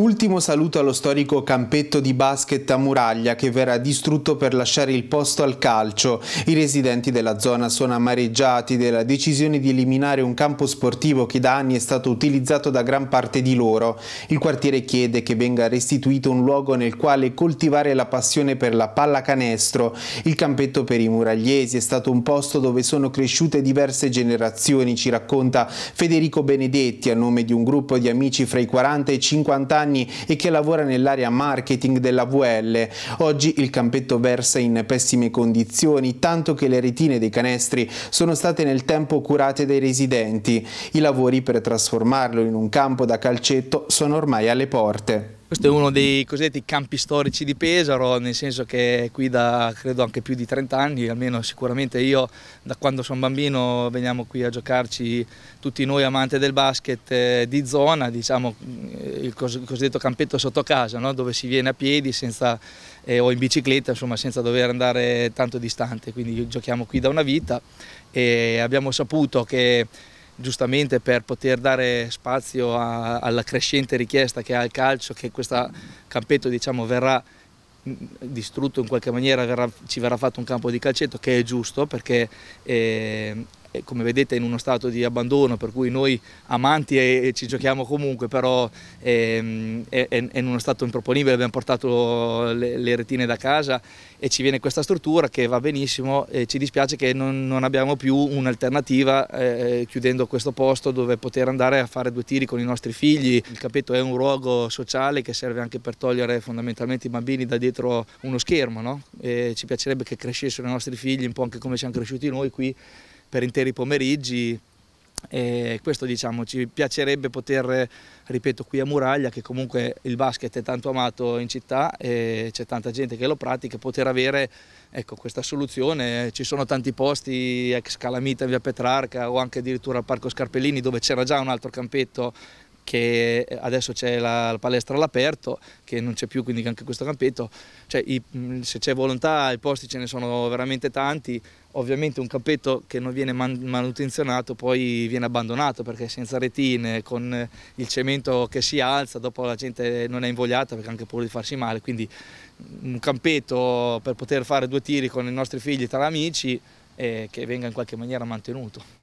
Ultimo saluto allo storico campetto di basket a muraglia che verrà distrutto per lasciare il posto al calcio. I residenti della zona sono amareggiati della decisione di eliminare un campo sportivo che da anni è stato utilizzato da gran parte di loro. Il quartiere chiede che venga restituito un luogo nel quale coltivare la passione per la pallacanestro. Il campetto per i muragliesi è stato un posto dove sono cresciute diverse generazioni, ci racconta Federico Benedetti a nome di un gruppo di amici fra i 40 e i 50 anni anni e che lavora nell'area marketing della VL. Oggi il campetto versa in pessime condizioni, tanto che le retine dei canestri sono state nel tempo curate dai residenti. I lavori per trasformarlo in un campo da calcetto sono ormai alle porte. Questo è uno dei cosiddetti campi storici di Pesaro, nel senso che qui da credo anche più di 30 anni, almeno sicuramente io da quando sono bambino veniamo qui a giocarci tutti noi amanti del basket eh, di zona, diciamo il cosiddetto campetto sotto casa, no? dove si viene a piedi senza, eh, o in bicicletta, insomma, senza dover andare tanto distante. Quindi giochiamo qui da una vita e abbiamo saputo che giustamente per poter dare spazio a, alla crescente richiesta che ha il calcio, che questo campetto diciamo, verrà mm, distrutto in qualche maniera, verrà, ci verrà fatto un campo di calcetto che è giusto perché eh, eh, come vedete in uno stato di abbandono per cui noi amanti e, ci giochiamo comunque però ehm, è, è, è in uno stato improponibile abbiamo portato le, le, retine da casa e ci viene questa struttura che va benissimo e ci dispiace che non, non abbiamo più un'alternativa eh, chiudendo questo posto dove poter andare a fare due tiri con i nostri figli il capetto è un luogo sociale che serve anche per togliere fondamentalmente i bambini da dietro uno schermo no? ci piacerebbe che crescessero i nostri figli un po' anche come siamo cresciuti noi qui per interi pomeriggi e questo diciamo ci piacerebbe poter ripeto qui a Muraglia che comunque il basket è tanto amato in città e c'è tanta gente che lo pratica poter avere ecco, questa soluzione ci sono tanti posti ex Calamita in via Petrarca o anche addirittura al parco Scarpellini dove c'era già un altro campetto che adesso c'è la, la palestra all'aperto, che non c'è più, quindi anche questo campetto, cioè, i, se c'è volontà i posti ce ne sono veramente tanti, ovviamente un campetto che non viene man manutenzionato poi viene abbandonato perché senza retine, con il cemento che si alza, dopo la gente non è invogliata perché anche paura di farsi male, quindi un campetto per poter fare due tiri con i nostri figli tra amici eh, che venga in qualche maniera mantenuto.